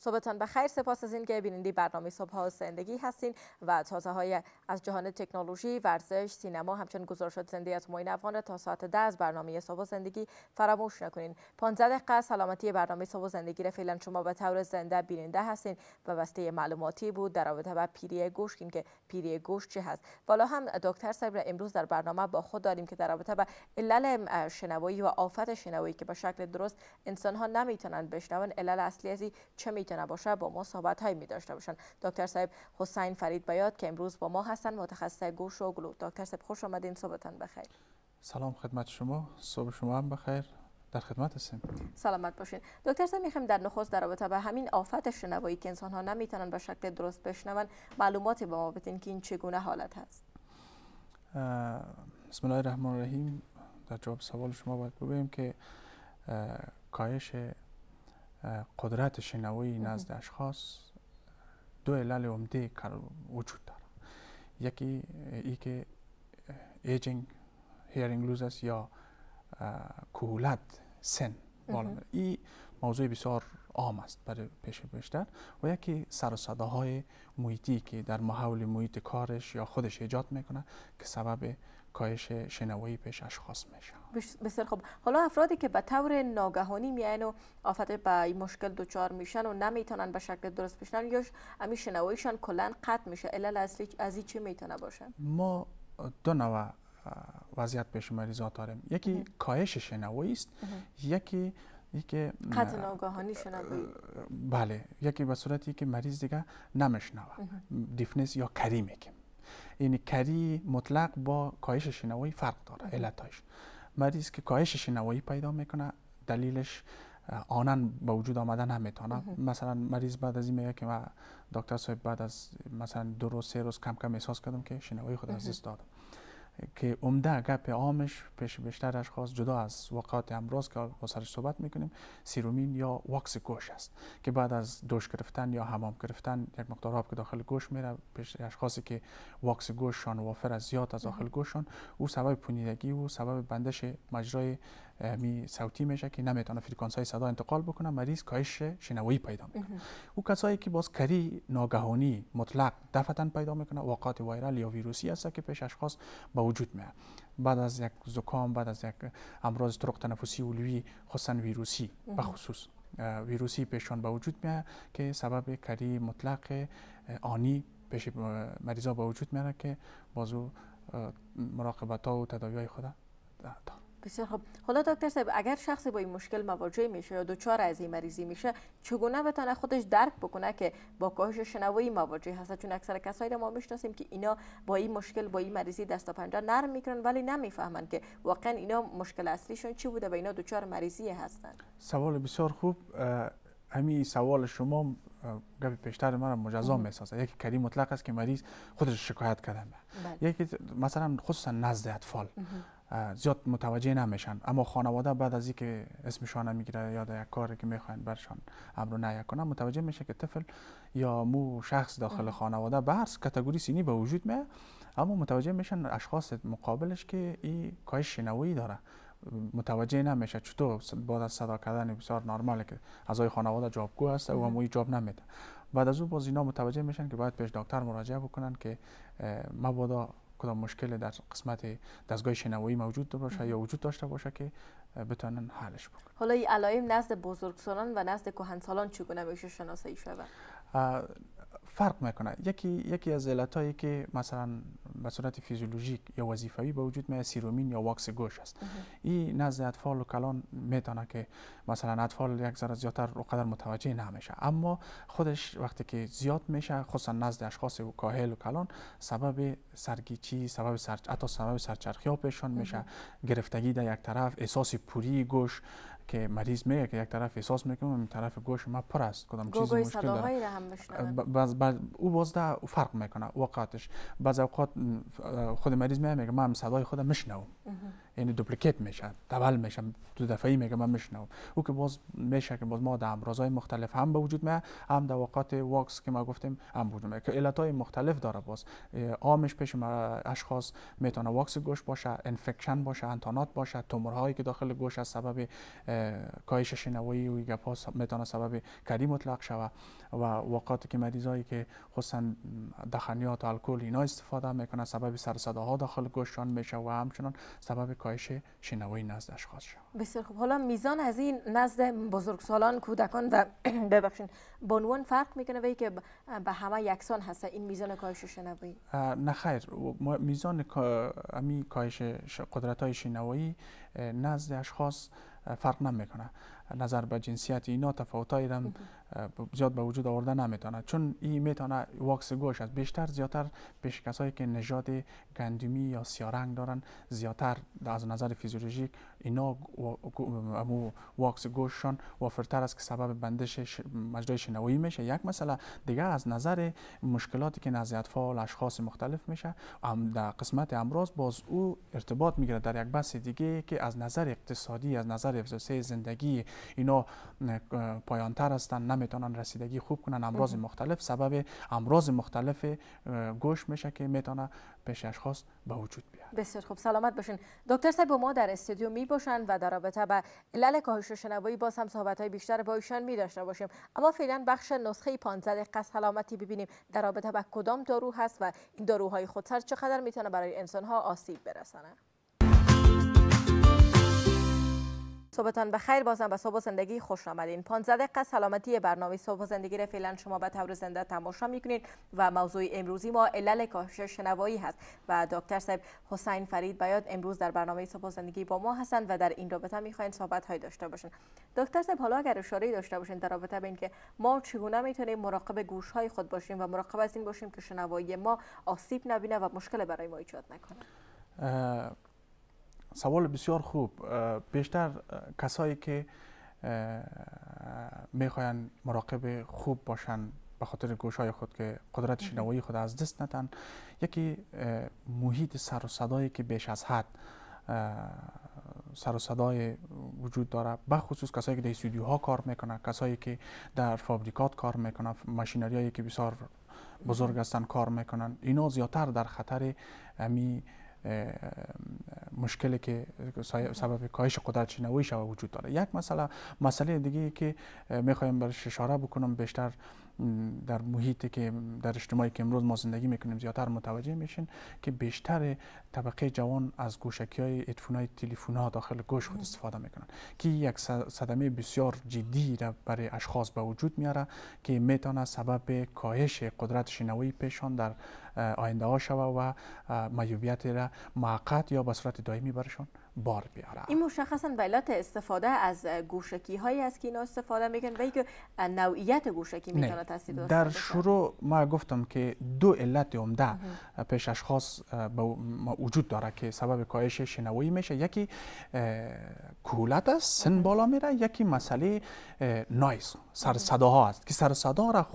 صبحتان بخیر سپاس از اینکه بیننده برنامه صبح ها زندگی هستین و تازه های از جهان تکنولوژی ورزش سینما همچنین گزارشات زنده از موین افغان تا ساعت ده از برنامه صبح زندگی فراموش نکنین 15 دقیقه سلامتی برنامه صبح زندگی را فعلا شما به طور زنده بیننده هستین و بسته معلوماتی بود در رابطه با پیری گوش که پیری گوش چه هست بالا هم دکتر صاحب را امروز در برنامه با خود داریم که در رابطه با علل شنوایی و آفت شنوایی که به شکل درست انسان ها نمیتونن بشنون علل اصلی از چه می که نباشه با ما صحبت های می داشته باشن دکتر صاحب حسین فرید بیاد که امروز با ما هستن متخصص گوش و گلو دکتر صاحب خوش آمدین صحبتان بخیر سلام خدمت شما صبح شما هم بخیر در خدمت هستیم سلامت باشین دکتر صاحب میخوایم در نخست در رابطه به همین آفت شنوایی که انسان ها نمیتونن به شکل درست بشنون معلوماتی به ما بدین که این چگونه حالت هست بسم الله الرحمن الرحیم در جواب سوال شما باید بگویم که کاهش قدرت شنوایی نزد اشخاص دو علل عمده وجود داره یکی ای که ایجینگ هیرینگ لوزس یا کهولت سن بالا این موضوع بسیار عام است برای پیش بیشتر و یکی سر و صداهای محیطی که در محول محیط کارش یا خودش ایجاد میکنه که سبب کاهش شنوایی پیش اشخاص میشه بسیار خوب حالا افرادی که به طور ناگهانی میاین و آفت به این مشکل دچار میشن و نمیتونن به شکل درست بشنن یا همین شنواییشان کلا قطع میشه علل اصلی از این چی میتونه باشه ما دو نوع وضعیت پیش مریضا داریم یکی کاهش شنوایی است یکی یکی قطع ناگهانی شنوایی بله یکی به صورتی که مریض دیگه نمیشنوه دیفنس یا کری میکیم یعنی کری مطلق با کاهش شنوایی فرق داره علتاش مریض که کاهش شنوایی پیدا میکنه دلیلش آنن به وجود آمدن نمیتونه مثلا مریض بعد از این میگه که من دکتر صاحب بعد از مثلا دو روز سه روز کم کم احساس کردم که شنوایی خود از دست دادم که عمده گپ عامش پیش بیشتر اشخاص جدا از وقات امروز که با سرش صحبت میکنیم سیرومین یا واکس گوش است که بعد از دوش گرفتن یا حمام گرفتن یک مقدار آب که داخل گوش میره پیش اشخاصی که واکس گوششان وافر از زیاد از داخل گوششان او سبب پونیدگی و سبب بندش مجرای می صوتی میشه که نمیتونه فرکانس های صدا انتقال بکنه مریض کاهش شنوایی پیدا میکنه او کسایی که باز کری ناگهانی مطلق دفتن پیدا میکنه واقعات وایرال یا ویروسی هست که پیش اشخاص به وجود میاد بعد از یک زکام بعد از یک امراض طرق تنفسی علوی خصوصا ویروسی به خصوص ویروسی پیشان به وجود میاد که سبب کری مطلق آنی پیش مریضا به وجود میاره که بازو مراقبت ها و تداوی های خود بسیار خب حالا دکتر صاحب اگر شخصی با این مشکل مواجه میشه یا دوچار از این مریضی میشه چگونه بتونه خودش درک بکنه که با کاهش شنوایی مواجه هست چون اکثر کسایی ما میشناسیم که اینا با این مشکل با این مریضی دست و پنجه نرم میکنن ولی نمیفهمن که واقعا اینا مشکل اصلیشون چی بوده و اینا دوچار مریضی هستن سوال بسیار خوب همین سوال شما گپ پیشتر من مجزا میسازه یکی کلی مطلق است که مریض خودش شکایت کرده بله. یکی مثلا خصوصا نزد اطفال زیاد متوجه نمیشن اما خانواده بعد از اینکه اسمشان میگیره یا یک کاری که میخواین برشان امرو نهی کنن متوجه میشه که طفل یا مو شخص داخل خانواده به کتگوری سینی به وجود میاد اما متوجه میشن اشخاص مقابلش که این کاهش شنوایی داره متوجه نمیشه چطور بعد از صدا کردن بسیار نرماله که اعضای خانواده جوابگو هست او هم جواب نمیده بعد از اون باز اینا متوجه میشن که باید پیش دکتر مراجعه بکنن که مبادا کدام مشکل در قسمت دستگاه شنوایی موجود باشه یا وجود داشته باشه که بتونن حلش بکنن حالا این علائم نزد بزرگسالان و نزد کهنسالان چگونه میشه شناسایی شود فرق میکنه یکی یکی از هایی که مثلا به صورت فیزیولوژیک یا وظیفوی به وجود میاد سیرومین یا واکس گوش است این نزد اطفال و کلان میتونه که مثلا اطفال یک ذره زیادتر و قدر متوجه نمیشه اما خودش وقتی که زیاد میشه خصوصا نزد اشخاص و کاهل و کلان سبب سرگیچی سبب سر حتی سبب سرچرخی ها میشه گرفتگی در یک طرف احساس پوری گوش که مریض میگه که یک طرف احساس میکنم و طرف گوش ما پر است کدام چیز مشکل داره را هم او باز ده فرق میکنه وقتش بعض اوقات خود مریض میگه من صدای خودم میشنوم یعنی دوپلیکیت میشه، دبل میشه، دو دفعه میگه من میشنوم او که باز میشه که باز ما در های مختلف هم به وجود میاد هم در وقت واکس که ما گفتیم هم وجود میاد که های مختلف داره باز آمش پیش اشخاص میتونه واکس گوش باشه انفکشن باشه انتانات باشه تومورهایی که داخل گوش از سبب کاهش شنوایی و گپاس میتونه سبب کدی مطلق شوه و وقتی که مریضایی که خصوصا دخنیات و الکل اینا استفاده میکنه سبب سر صداها داخل گوششان میشه و همچنان سبب کاهش شنوایی نزد اشخاص بسیار خوب حالا میزان از این نزد بزرگسالان کودکان و ببخشید بانوان فرق میکنه وی که به همه یکسان هست این میزان کاهش شنوایی نه خیر میزان امی کاهش قدرت های شنوایی نزد اشخاص فرق نمیکنه نظر به جنسیت اینا تفاوت هم زیاد به وجود آورده نمیتونه چون این میتونه واکس گوش است بیشتر زیاتر پیش کسایی که نژاد گندمی یا سیارنگ دارن زیاتر از نظر فیزیولوژیک اینا واکس گوششان وافرتر است که سبب بندش مجرای شنوایی میشه یک مثلا دیگه از نظر مشکلاتی که نزیت فعال اشخاص مختلف میشه در قسمت امراض باز او ارتباط میگیره در یک بحث دیگه که از نظر اقتصادی از نظر افزاسه زندگی اینا پایانتر هستن میتونن رسیدگی خوب کنن امراض مختلف سبب امراض مختلف گوش میشه که میتونه پیش اشخاص به وجود بیاد بسیار خوب سلامت باشین دکتر صاحب ما در استودیو می و در رابطه به علل کاهش شنوایی باز هم صحبت های بیشتر با ایشان می داشته باشیم اما فعلا بخش نسخه 15 قصد سلامتی ببینیم در رابطه به کدام دارو هست و این داروهای خودسر چقدر میتونه برای انسان ها آسیب برسانه صبحتان بخیر بازم به صبح زندگی خوش آمدین 15 دقیقه سلامتی برنامه صبح زندگی را فعلا شما به طور زنده تماشا میکنین و موضوع امروزی ما علل کاهش شنوایی هست و دکتر صاحب حسین فرید بیاد امروز در برنامه صبح زندگی با ما هستند و در این رابطه میخواین صحبت های داشته باشن دکتر صاحب حالا اگر اشاره داشته باشین در رابطه به اینکه ما چگونه میتونیم مراقب گوش های خود باشیم و مراقب از این باشیم که شنوایی ما آسیب نبینه و مشکل برای ما ایجاد نکنه سوال بسیار خوب بیشتر کسایی که میخواین مراقب خوب باشن به خاطر گوش خود که قدرت شنوایی خود از دست نتن یکی محیط سر و صدایی که بیش از حد سر و صدای وجود داره به خصوص کسایی که در استودیو ها کار میکنن کسایی که در فابریکات کار میکنن ماشینری هایی که بسیار بزرگ هستن کار میکنن اینا زیادتر در خطر امی مشکلی که سبب کاهش قدرت شنوایی شوه وجود داره یک مسئله مسئله دیگه که میخوایم برش اشاره بکنم بیشتر در محیطی که در اجتماعی که امروز ما زندگی میکنیم زیادتر متوجه میشین که بیشتر طبقه جوان از گوشکی های ادفون های ها داخل گوش خود استفاده میکنن که یک صدمه بسیار جدی را برای اشخاص به وجود میاره که میتونه سبب کاهش قدرت شنوایی پیشان در آینده ها شوه و معیوبیت را معقد یا به صورت دائمی برشون بار بیاره این مشخصا به استفاده از گوشکی هایی است که اینا استفاده میکنن و اینکه نوعیت گوشکی میتونه تاثیر داشته در شروع ما گفتم که دو علت عمده پیش اشخاص وجود داره که سبب کاهش شنوایی میشه یکی کولت است سن بالا میره یکی مسئله نایس سر ها است که سر صدا را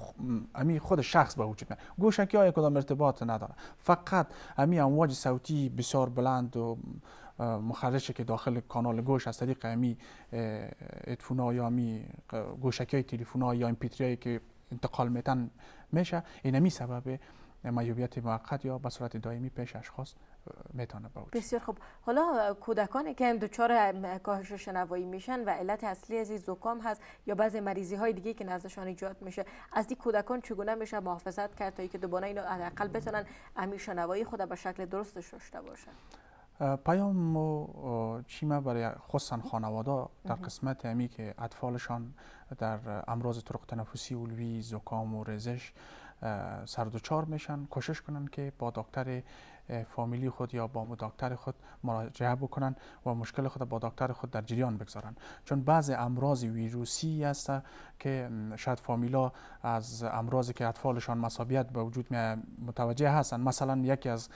خود شخص به وجود میاره گوشکی های کدام ارتباط نداره فقط امی امواج صوتی بسیار بلند و مخرجی که داخل کانال گوش از طریق امی ادفونا یا امی گوشکی های یا امپیتری که انتقال میتن میشه این همی سبب معیوبیت موقت یا به صورت دائمی پیش اشخاص میتونه باشه بسیار خوب حالا کودکانی که دچار کاهش شنوایی میشن و علت اصلی از زکام هست یا بعضی مریضی های دیگه که نزدشان ایجاد میشه از این کودکان چگونه میشه محافظت کرد تا اینکه دوباره اینو حداقل بتونن امی شنوایی خود به شکل درستش داشته باشن پیام و چیمه برای خصوصا خانواده در قسمت امی که اطفالشان در امراض طرق تنفسی علوی زکام و رزش سردوچار میشن کوشش کنن که با دکتر فامیلی خود یا با دکتر خود مراجعه بکنن و مشکل خود با دکتر خود در جریان بگذارن چون بعض امراض ویروسی هست که شاید فامیلا از امراضی که اطفالشان مصابیت به وجود متوجه هستن مثلا یکی از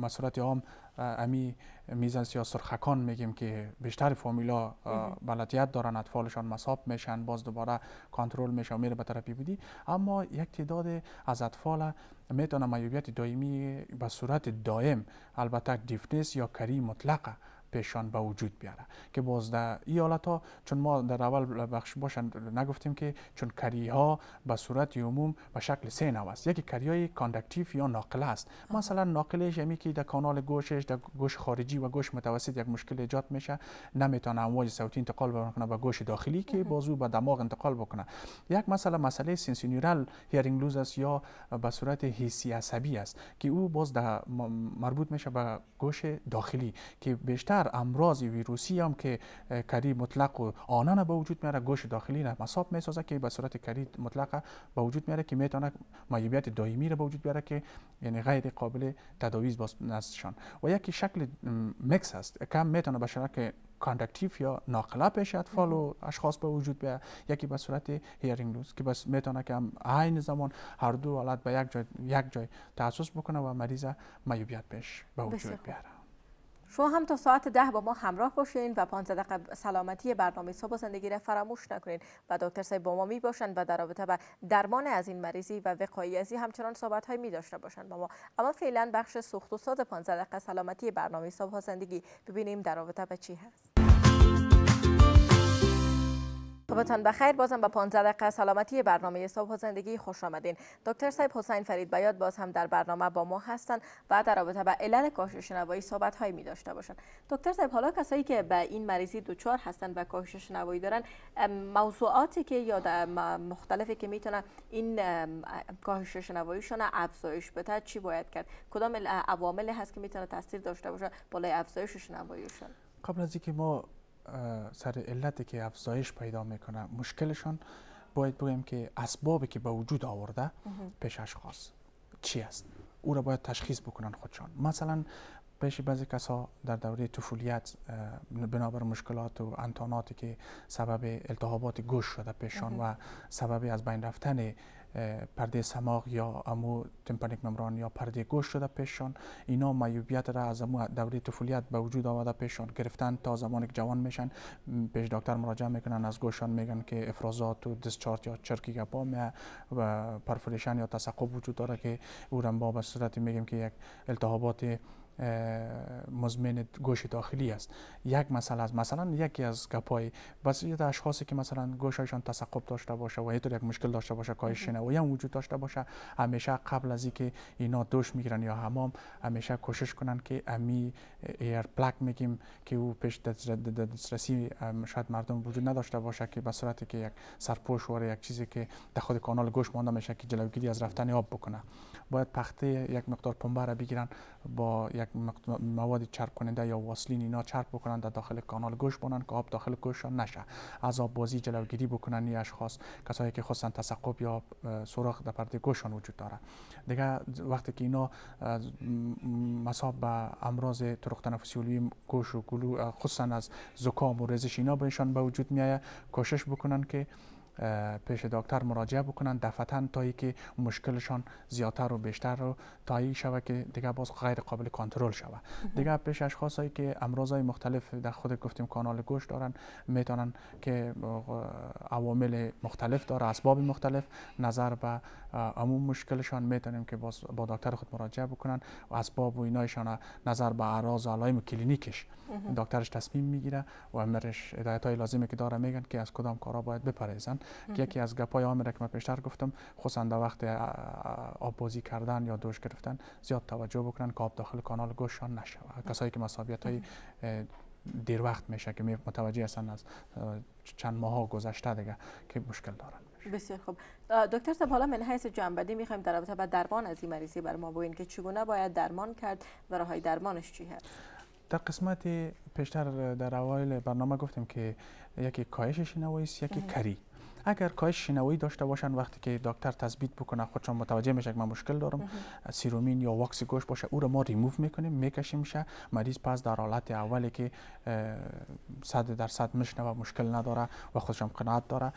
مسئولات عام امی میزنس یا سرخکان میگیم که بیشتر فامیلا بلدیت دارن اطفالشان مصاب میشن باز دوباره کنترل میشه و میره به طرفی بودی اما یک تعداد از اطفال میتونه معیوبیت دائمی به صورت دائم البته دیفنس یا کری مطلقه پیشان به وجود بیاره که باز در ایالت ها چون ما در اول بخش باشن نگفتیم که چون کری ها به صورت عموم به شکل سه نو است یکی کری های کاندکتیو یا ناقله است مثلا ناقل همی یعنی که در کانال گوشش در گوش خارجی و گوش متوسط یک مشکل ایجاد میشه نمیتونه امواج صوتی انتقال بکنه به گوش داخلی که بازو به دماغ انتقال بکنه یک مثلا مسئله سنسینورال هیرینگ لوز است یا به صورت حسی عصبی است که او باز مربوط میشه به گوش داخلی که بیشتر هر امراض ویروسی هم که کری مطلق و آنان به وجود میاره گوش داخلی نه مصاب میسازه که به صورت کری مطلق به وجود میاره که میتونه معیوبیت دائمی را به وجود بیاره که یعنی غیر قابل تداویز باز نستشان و یکی شکل مکس هست کم میتونه به که کاندکتیو یا ناقله پیش اطفال و اشخاص به وجود بیا یکی به صورت هیرینگ که بس میتونه که هم عین زمان هر دو حالت به یک جای یک جای تاسیس بکنه و مریض میوبیت پیش به وجود بیاره شما هم تا ساعت ده با ما همراه باشین و 15 دقیقه سلامتی برنامه صبح زندگی را فراموش نکنین و دکتر سای با ما می باشند و در رابطه درمان از این مریضی و وقایی ازی همچنان صحبت های می داشته باشند با ما اما فعلا بخش سوخت و ساز 15 دقیقه سلامتی برنامه صبح زندگی ببینیم در رابطه با چی هست صبحتان بخیر بازم با 15 دقیقه سلامتی برنامه صبح و زندگی خوش آمدین دکتر صاحب حسین فرید بیاد باز هم در برنامه با ما هستند و در رابطه با علل کاهش شنوایی صحبت هایی می داشته باشند دکتر صاحب حالا کسایی که به این مریضی دچار هستند و کاهش شنوایی دارن موضوعاتی که یا مختلفی که میتونن این کاهش شنواییشون افزایش بده چی باید کرد کدام عوامل هست که میتونه تاثیر داشته باشه بالای افزایش شنواییشون قبل از اینکه ما سر علتی که افزایش پیدا میکنه مشکلشان باید بگیم که اسبابی که به وجود آورده پیش اشخاص چی است او را باید تشخیص بکنن خودشان مثلا پیش بعضی کسا در دوره طفولیت بنابر مشکلات و انتاناتی که سبب التهابات گوش شده پیشان و سبب از بین رفتن Eh, پرده سماق یا امو تمپانیک ممران یا پرده گوش شده پیششان اینا معیوبیت را از امو دوره طفولیت به وجود آمده پیششان گرفتن تا زمان که جوان میشن پیش دکتر مراجعه میکنن از گوشان میگن که افرازات و دسچارت یا چرکی گپا و پرفوریشن یا تسقب وجود داره که او رنبا به صورت میگیم که یک التهابات مزمن گوش داخلی است یک مسئله از مثلا یکی از گپای بسیار اشخاصی که مثلا گوشایشان تسقب داشته باشه و یک مشکل داشته باشه کاهش شنوایی هم وجود داشته باشه همیشه قبل از اینکه اینا دوش میگیرن یا حمام همیشه کوشش کنن که امی ایر پلاک میگیم که او پیش دسترسی شاید مردم وجود نداشته باشه که به صورتی که یک سرپوش و یک چیزی که در کانال گوش مانده میشه که جلوگیری از رفتن آب بکنه باید پخته یک مقدار پنبه را بگیرن با یک مواد چرب کننده یا واسلین اینا چرب بکنن در داخل کانال گوش بونن که آب داخل گوش نشه از آب بازی جلوگیری بکنن این اشخاص کسایی که خصوصا تسقب یا سوراخ در پرده گوششان وجود داره دیگه وقتی که اینا مصاب به امراض طرق تنفسی و گوش و گلو خصوصا از زکام و رزش اینا بهشان به وجود میایه کوشش بکنن که پیش دکتر مراجعه بکنن دفتا تا که مشکلشان زیادتر و بیشتر رو تایی شوه که دیگه باز غیر قابل کنترل شوه دیگه پیش هایی که امراض های مختلف در خود گفتیم کانال گوش دارن میتونن که عوامل مختلف داره اسباب مختلف نظر به عموم مشکلشان میتونیم که باز با دکتر خود مراجعه بکنن و اسباب و اینایشان نظر به اعراض و علایم کلینیکش دکترش تصمیم میگیره و امرش هدایت های که داره میگن که از کدام کارا باید بپریزن که یکی از گپای عامره که من پیشتر گفتم خصوصا وقت آب بازی کردن یا دوش گرفتن زیاد توجه بکنن که آب داخل کانال گوشان نشه کسایی که مسابیت های دیر وقت میشه که متوجه هستن از چند ماه گذشته دیگه که مشکل دارن بسیار خوب دکتر صاحب حالا من حیث جنبدی میخوایم در رابطه با درمان از این مریضی بر ما بگوین که چگونه باید درمان کرد و راه های درمانش چی هست در قسمت پیشتر در اوایل برنامه گفتیم که یکی کاهش شنوایی یکی بله. کری اگر کاش شنوایی داشته باشن وقتی که دکتر تثبیت بکنه خودشان متوجه میشه که من مشکل دارم سیرومین یا واکس گوش باشه او رو ما ریموف میکنیم میکشیم میشه مریض پس در حالت اولی که صد میشنه و مشکل نداره و خودشان قناعت داره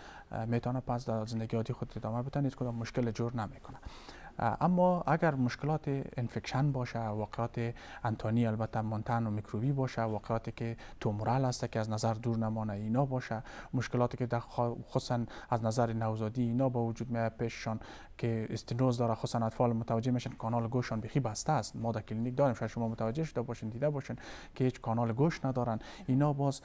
میتونه پس در زندگی عادی خود ادامه بتن هیچ کدام مشکل جور نمیکنه اما اگر مشکلات انفکشن باشه واقعات انتانی البته منتن و میکروبی باشه واقعاتی که تومورال هست که از نظر دور نمانه اینا باشه مشکلاتی که در خصوصا از نظر نوزادی اینا با وجود میاد پیششان که استنوز داره خصوصا اطفال متوجه میشن کانال گوششان بخی بسته است ما در کلینیک داریم شاید شما متوجه شده باشین دیده باشین که هیچ کانال گوش ندارن اینا باز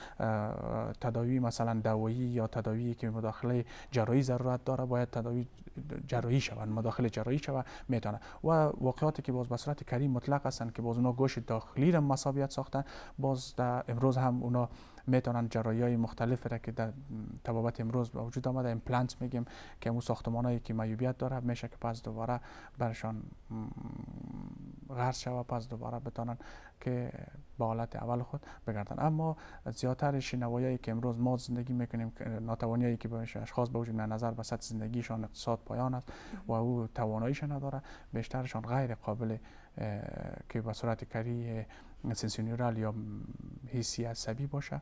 تداوی مثلا دوایی یا تداوی که مداخله جراحی ضرورت داره باید تداوی جراحی شون مداخله جراحی شون و و واقعاتی که باز به صورت کریم مطلق هستند که باز اونا گوش داخلی را ساختن باز در امروز هم اونا میتونن جرایی های مختلف را که در تبابت امروز به وجود آمده امپلانت میگیم که اون ساختمان هایی که معیوبیت داره میشه که پس دوباره برشان غرض و پس دوباره بتانن که به حالت اول خود بگردن اما زیاتر شنوایی که امروز ما زندگی میکنیم ناتوانیایی که به اشخاص به وجود نظر به سطح زندگیشان اقتصاد پایان است و او تواناییش نداره بیشترشان غیر قابل که به صورت کری سنسینیورال یا حسی عصبی باشه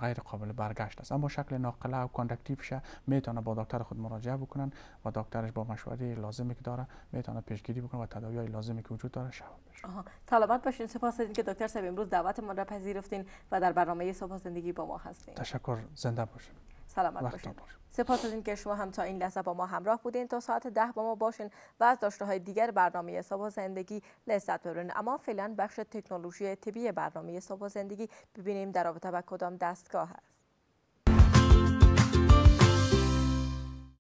غیر قابل برگشت است اما شکل ناقله و کاندکتیو شه میتونه با دکتر خود مراجعه بکنن و دکترش با مشوره لازمی که داره میتونه پیشگیری بکنه و تداوی لازمی که وجود داره بشه. آها سلامت باشین سپاس از که دکتر صاحب امروز دعوت ما را پذیرفتین و در برنامه صبح زندگی با ما هستین تشکر زنده باشین سلامت باشین سپاس از اینکه شما هم تا این لحظه با ما همراه بودین تا ساعت ده با ما باشین و از داشته های دیگر برنامه حساب زندگی لذت ببرین اما فعلا بخش تکنولوژی طبی برنامه حساب زندگی ببینیم در رابطه با کدام دستگاه هست